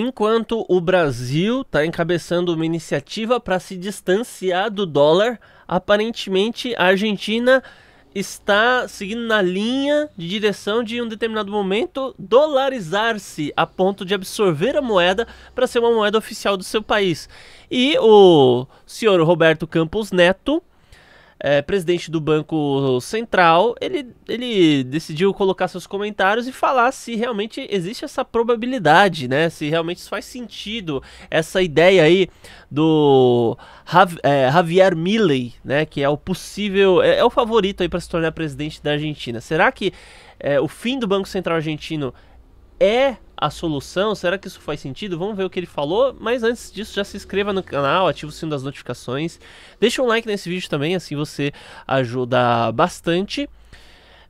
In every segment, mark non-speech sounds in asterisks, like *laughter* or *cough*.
Enquanto o Brasil está encabeçando uma iniciativa para se distanciar do dólar, aparentemente a Argentina está seguindo na linha de direção de um determinado momento dolarizar-se a ponto de absorver a moeda para ser uma moeda oficial do seu país. E o senhor Roberto Campos Neto é, presidente do Banco Central, ele, ele decidiu colocar seus comentários e falar se realmente existe essa probabilidade, né? Se realmente faz sentido essa ideia aí do é, Javier Milley, né? Que é o possível, é, é o favorito aí para se tornar presidente da Argentina. Será que é, o fim do Banco Central argentino é a solução? Será que isso faz sentido? Vamos ver o que ele falou, mas antes disso já se inscreva no canal, ative o sino das notificações, deixa um like nesse vídeo também, assim você ajuda bastante.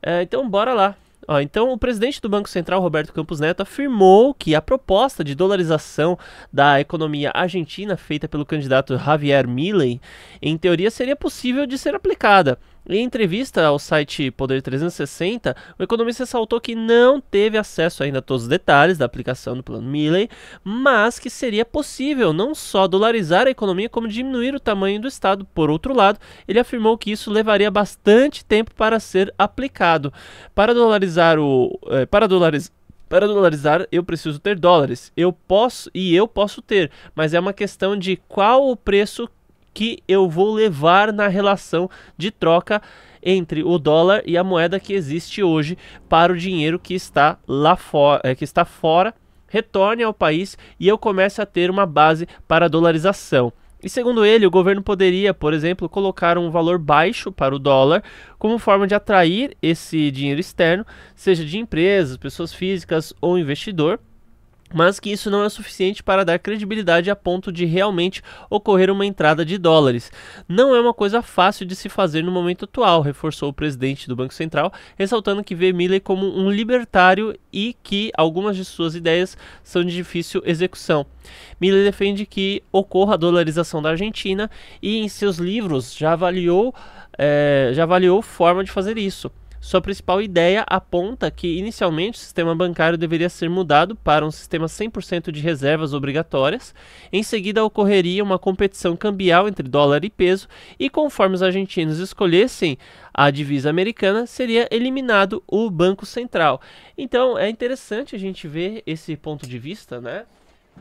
É, então bora lá. Ó, então, o presidente do Banco Central, Roberto Campos Neto, afirmou que a proposta de dolarização da economia argentina feita pelo candidato Javier Milley, em teoria, seria possível de ser aplicada, em entrevista ao site Poder 360, o economista ressaltou que não teve acesso ainda a todos os detalhes da aplicação do plano Milley, mas que seria possível não só dolarizar a economia, como diminuir o tamanho do Estado. Por outro lado, ele afirmou que isso levaria bastante tempo para ser aplicado. Para dolarizar o. Eh, para dolarizar para dolarizar, eu preciso ter dólares. Eu posso e eu posso ter, mas é uma questão de qual o preço que eu vou levar na relação de troca entre o dólar e a moeda que existe hoje para o dinheiro que está lá fora, eh, que está fora, retorne ao país e eu comece a ter uma base para a dolarização. E segundo ele, o governo poderia, por exemplo, colocar um valor baixo para o dólar como forma de atrair esse dinheiro externo, seja de empresas, pessoas físicas ou investidor, mas que isso não é suficiente para dar credibilidade a ponto de realmente ocorrer uma entrada de dólares. Não é uma coisa fácil de se fazer no momento atual, reforçou o presidente do Banco Central, ressaltando que vê Milley como um libertário e que algumas de suas ideias são de difícil execução. Milley defende que ocorra a dolarização da Argentina e em seus livros já avaliou, é, já avaliou forma de fazer isso. Sua principal ideia aponta que, inicialmente, o sistema bancário deveria ser mudado para um sistema 100% de reservas obrigatórias. Em seguida, ocorreria uma competição cambial entre dólar e peso, e conforme os argentinos escolhessem a divisa americana, seria eliminado o Banco Central. Então, é interessante a gente ver esse ponto de vista, né?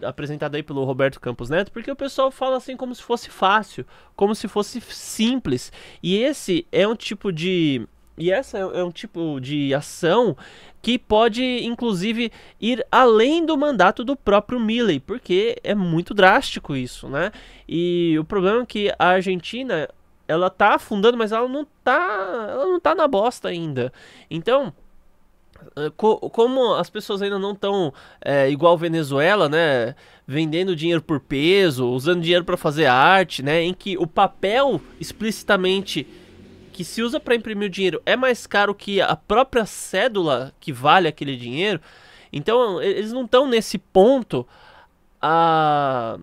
apresentado aí pelo Roberto Campos Neto, porque o pessoal fala assim como se fosse fácil, como se fosse simples. E esse é um tipo de e essa é, é um tipo de ação que pode, inclusive, ir além do mandato do próprio Milley, porque é muito drástico isso, né? E o problema é que a Argentina, ela tá afundando, mas ela não tá, ela não tá na bosta ainda. Então, eh, como as pessoas ainda não estão é, eh, igual Venezuela, né, vendendo dinheiro por peso, usando dinheiro para fazer arte, né, em que o papel explicitamente que se usa para imprimir o dinheiro é mais caro que a própria cédula que vale aquele dinheiro, então eles não estão nesse ponto a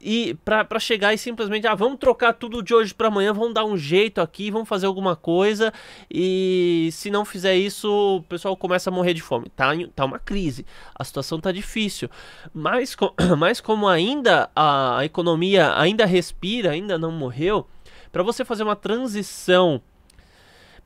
e para chegar e simplesmente ah vamos trocar tudo de hoje para amanhã vamos dar um jeito aqui vamos fazer alguma coisa e se não fizer isso o pessoal começa a morrer de fome tá tá uma crise a situação tá difícil mas com, *coughs* mas como ainda a, a economia ainda respira ainda não morreu para você fazer uma transição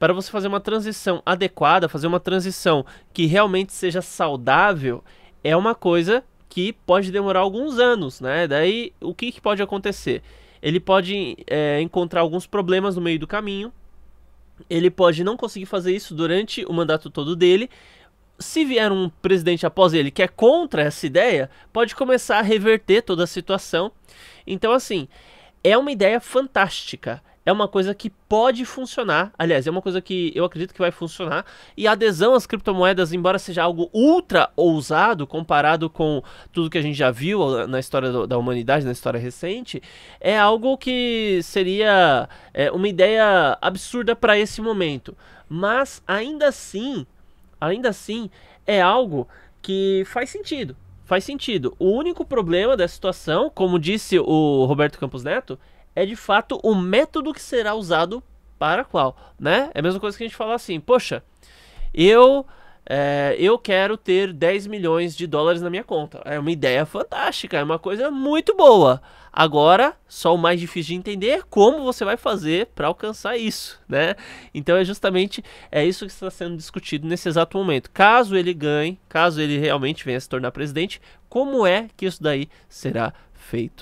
para você fazer uma transição adequada, fazer uma transição que realmente seja saudável, é uma coisa que pode demorar alguns anos, né? Daí, o que, que pode acontecer? Ele pode é, encontrar alguns problemas no meio do caminho, ele pode não conseguir fazer isso durante o mandato todo dele. Se vier um presidente após ele que é contra essa ideia, pode começar a reverter toda a situação. Então, assim, é uma ideia fantástica. É uma coisa que pode funcionar. Aliás, é uma coisa que eu acredito que vai funcionar. E a adesão às criptomoedas, embora seja algo ultra ousado comparado com tudo que a gente já viu na história do, da humanidade, na história recente, é algo que seria é, uma ideia absurda para esse momento. Mas ainda assim, ainda assim, é algo que faz sentido faz sentido. O único problema da situação, como disse o Roberto Campos Neto, é de fato o método que será usado para qual, né? É a mesma coisa que a gente falar assim, poxa, eu é, eu quero ter 10 milhões de dólares na minha conta. É uma ideia fantástica, é uma coisa muito boa. Agora, só o mais difícil de entender é como você vai fazer para alcançar isso, né? Então é justamente é isso que está sendo discutido nesse exato momento. Caso ele ganhe, caso ele realmente venha se tornar presidente, como é que isso daí será feito?